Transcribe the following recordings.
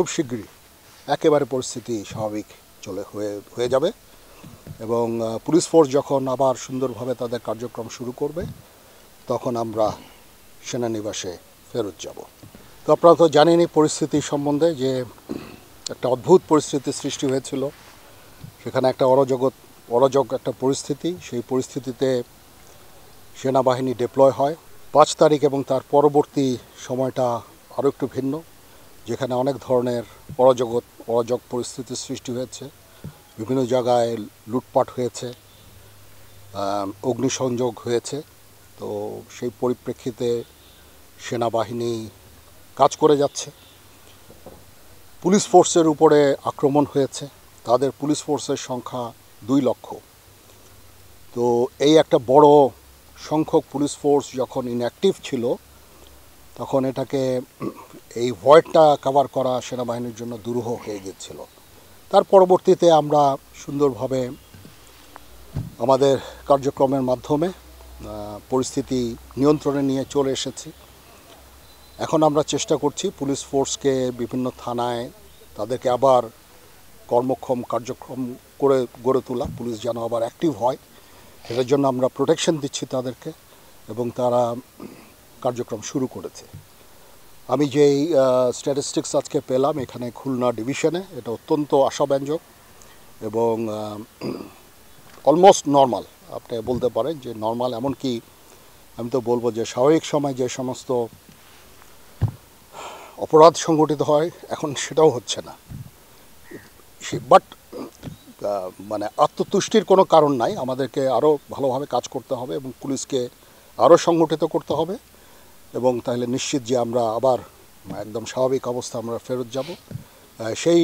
খুব শীঘ্রই একেবারে পরিস্থিতি স্বাভাবিক চলে হয়ে হয়ে যাবে এবং পুলিশ ফোর্স যখন আবার সুন্দরভাবে তাদের কার্যক্রম শুরু করবে তখন আমরা সেনানিবাসে ফেরত যাব তো আপনারা তো জানেনই পরিস্থিতি সম্বন্ধে যে একটা অদ্ভুত পরিস্থিতি সৃষ্টি হয়েছিল সেখানে একটা অরজগৎ অরজগ একটা পরিস্থিতি সেই পরিস্থিতিতে সেনাবাহিনী ডিপ্লয় হয় পাঁচ তারিখ এবং তার পরবর্তী সময়টা আরও একটু ভিন্ন যেখানে অনেক ধরনের অরাজগত অরাজক পরিস্থিতির সৃষ্টি হয়েছে বিভিন্ন জায়গায় লুটপাট হয়েছে অগ্নিসংযোগ হয়েছে তো সেই পরিপ্রেক্ষিতে সেনাবাহিনী কাজ করে যাচ্ছে পুলিশ ফোর্সের উপরে আক্রমণ হয়েছে তাদের পুলিশ ফোর্সের সংখ্যা দুই লক্ষ তো এই একটা বড় সংখ্যক পুলিশ ফোর্স যখন ইনঅ্যাক্টিভ ছিল তখন এটাকে এই হোয়াইটটা কাভার করা সেনাবাহিনীর জন্য দুরূহ হয়ে গেছিল তার পরবর্তীতে আমরা সুন্দরভাবে আমাদের কার্যক্রমের মাধ্যমে পরিস্থিতি নিয়ন্ত্রণে নিয়ে চলে এসেছি এখন আমরা চেষ্টা করছি পুলিশ ফোর্সকে বিভিন্ন থানায় তাদেরকে আবার কর্মক্ষম কার্যক্রম করে গড়ে তোলা পুলিশ যেন আবার অ্যাক্টিভ হয় এটার জন্য আমরা প্রোটেকশন দিচ্ছি তাদেরকে এবং তারা কার্যক্রম শুরু করেছে আমি যেই স্ট্যাটিস্টিক্স আজকে পেলাম এখানে খুলনা ডিভিশনে এটা অত্যন্ত আশাব্যঞ্জক এবং অলমোস্ট নর্মাল আপনি বলতে পারেন যে নর্মাল এমনকি আমি তো বলবো যে স্বাভাবিক সময় যে সমস্ত অপরাধ সংগঠিত হয় এখন সেটাও হচ্ছে না বাট মানে আত্মতুষ্টির কোনো কারণ নাই আমাদেরকে আরও ভালোভাবে কাজ করতে হবে এবং পুলিশকে আরও সংগঠিত করতে হবে এবং তাহলে নিশ্চিত যে আমরা আবার একদম স্বাভাবিক অবস্থা আমরা ফেরত যাব সেই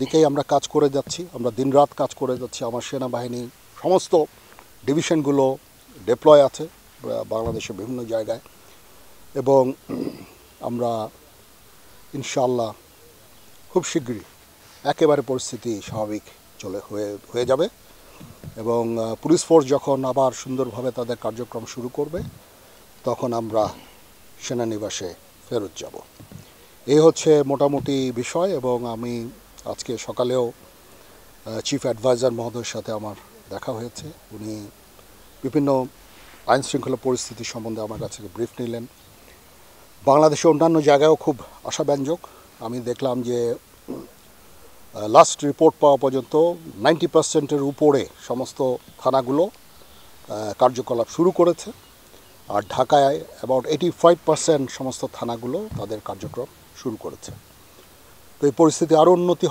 দিকেই আমরা কাজ করে যাচ্ছি আমরা দিনরাত কাজ করে যাচ্ছি আমার সেনাবাহিনী সমস্ত ডিভিশনগুলো ডেপ্লয় আছে বাংলাদেশের বিভিন্ন জায়গায় এবং আমরা ইনশাল্লাহ খুব শীঘ্রই একেবারে পরিস্থিতি স্বাভাবিক চলে হয়ে হয়ে যাবে এবং পুলিশ ফোর্স যখন আবার সুন্দরভাবে তাদের কার্যক্রম শুরু করবে তখন আমরা সেনানিবাসে ফেরত যাব এই হচ্ছে মোটামুটি বিষয় এবং আমি আজকে সকালেও চিফ অ্যাডভাইজার মহোদয়ের সাথে আমার দেখা হয়েছে উনি বিভিন্ন আইন শৃঙ্খলা পরিস্থিতি সম্বন্ধে আমার কাছে ব্রিফ নিলেন বাংলাদেশে অন্যান্য জায়গায়ও খুব আশাব্যঞ্জক আমি দেখলাম যে লাস্ট রিপোর্ট পাওয়া পর্যন্ত নাইনটি পার্সেন্টের উপরে সমস্ত থানাগুলো কার্যকলাপ শুরু করেছে আর ঢাকায় অ্যাবাউট এইটি ফাইভ পার্সেন্ট সমস্ত থানাগুলো তাদের কার্যক্রম শুরু করেছে তো এই পরিস্থিতি আরও উন্নতি